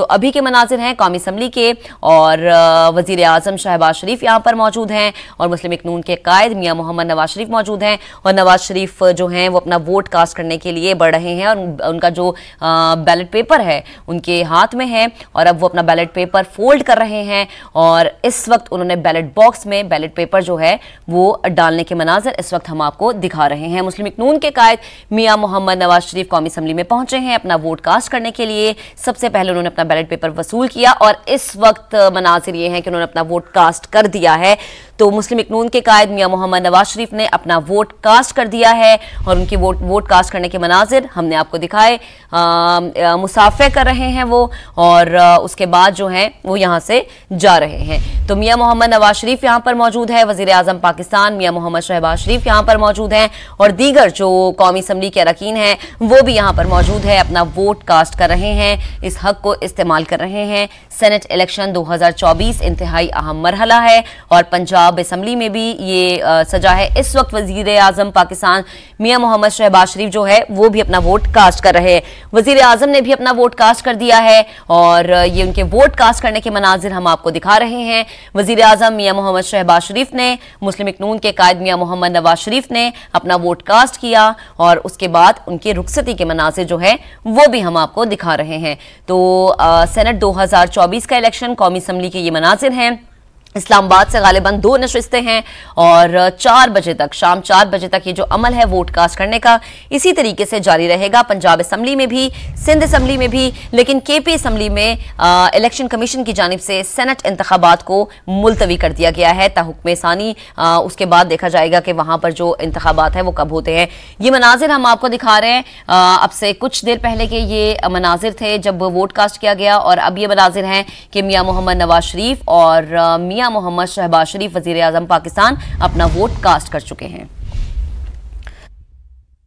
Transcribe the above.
तो अभी के मनाजिर हैं कौमी असम्बली के और वजीर अजम शहबाज शरीफ यहाँ पर मौजूद हैं और मुस्लिम इकनून के कायद मियाँ मोहम्मद नवाज शरीफ मौजूद हैं और नवाज शरीफ जो हैं वो अपना वोट कास्ट करने के लिए बढ़ रहे हैं और उनका जो बैलेट पेपर है उनके हाथ में है और अब वो अपना बैलेट पेपर फोल्ड कर रहे हैं और इस वक्त उन्होंने बैलेट बॉक्स में बैलेट पेपर जो है वो डालने के मनाजर इस वक्त हम आपको दिखा रहे हैं मुस्लिम इकनून के कायद मियाँ मोहम्मद नवाज शरीफ कौमी असम्बली में पहुंचे हैं अपना वोट कास्ट करने के लिए सबसे पहले उन्होंने अपना बैलेट पेपर वसूल किया और इस वक्त मनाजिर ये हैं कि उन्होंने अपना वोट कास्ट कर दिया है तो मुस्लिम इकनून के कायद मियाँ मोहम्मद नवाज शरीफ ने अपना वोट कास्ट कर दिया है और उनकी वोट वोट कास्ट करने के मनाजिर हमने आपको दिखाए मुसाफे कर रहे हैं वो और आ, उसके बाद जो है वो यहाँ से जा रहे हैं तो मियाँ मोहम्मद नवाज शरीफ यहाँ पर मौजूद है वजीर अजम पाकिस्तान मियाँ मोहम्मद शहबाज शरीफ यहाँ पर मौजूद हैं और दीगर जो कौमी असम्बली के अरकान हैं वो भी यहाँ पर मौजूद है अपना वोट कास्ट कर रहे हैं इस हक को इस्तेमाल कर रहे हैं सेनेट इलेक्शन दो हज़ार चौबीस इंतहाई अहम मरहला है और पंजाब पंजाब असम्बली में भी ये आ, सजा है इस वक्त वजीर आजम पाकिस्तान मियाँ मोहम्मद शहबाज शरीफ जो है वो भी अपना वोट कास्ट कर रहे हैं वजीर आजम ने भी अपना वोट कास्ट कर दिया है और ये उनके वोट कास्ट करने के मनाजिर हम आपको दिखा रहे हैं वजीर आजम मियाँ मोहम्मद शहबाज शरीफ ने मुस्लिम इकनून के कायद मियाँ मोहम्मद नवाज शरीफ ने अपना वोट कास्ट किया और उसके बाद उनके रुखसती के मनाजिर जो है वो भी हम आपको दिखा रहे हैं तो आ, सेनेट 2024 का इलेक्शन कौमी असम्बली के ये मनाजिर हैं इस्लामाबाद से गालिबा दो नशस्तें हैं और चार बजे तक शाम चार बजे तक ये जो अमल है वोट कास्ट करने का इसी तरीके से जारी रहेगा पंजाब असम्बली में भी सिंध असम्बली में भी लेकिन के पी असम्बली में इलेक्शन कमीशन की जानब से सेनेट इंतबात को मुलतवी कर दिया गया है तहकम सानी आ, उसके बाद देखा जाएगा कि वहाँ पर जो इंतबात है वो कब होते हैं ये मनाजिर हम आपको दिखा रहे हैं अब से कुछ देर पहले के ये मनाजिर थे जब वोट कास्ट किया गया और अब ये मनाजिर हैं कि मियाँ मोहम्मद नवाज शरीफ और मियाँ मोहम्मद शहबाज शरीफ वजीर अजम पाकिस्तान अपना वोट कास्ट कर चुके हैं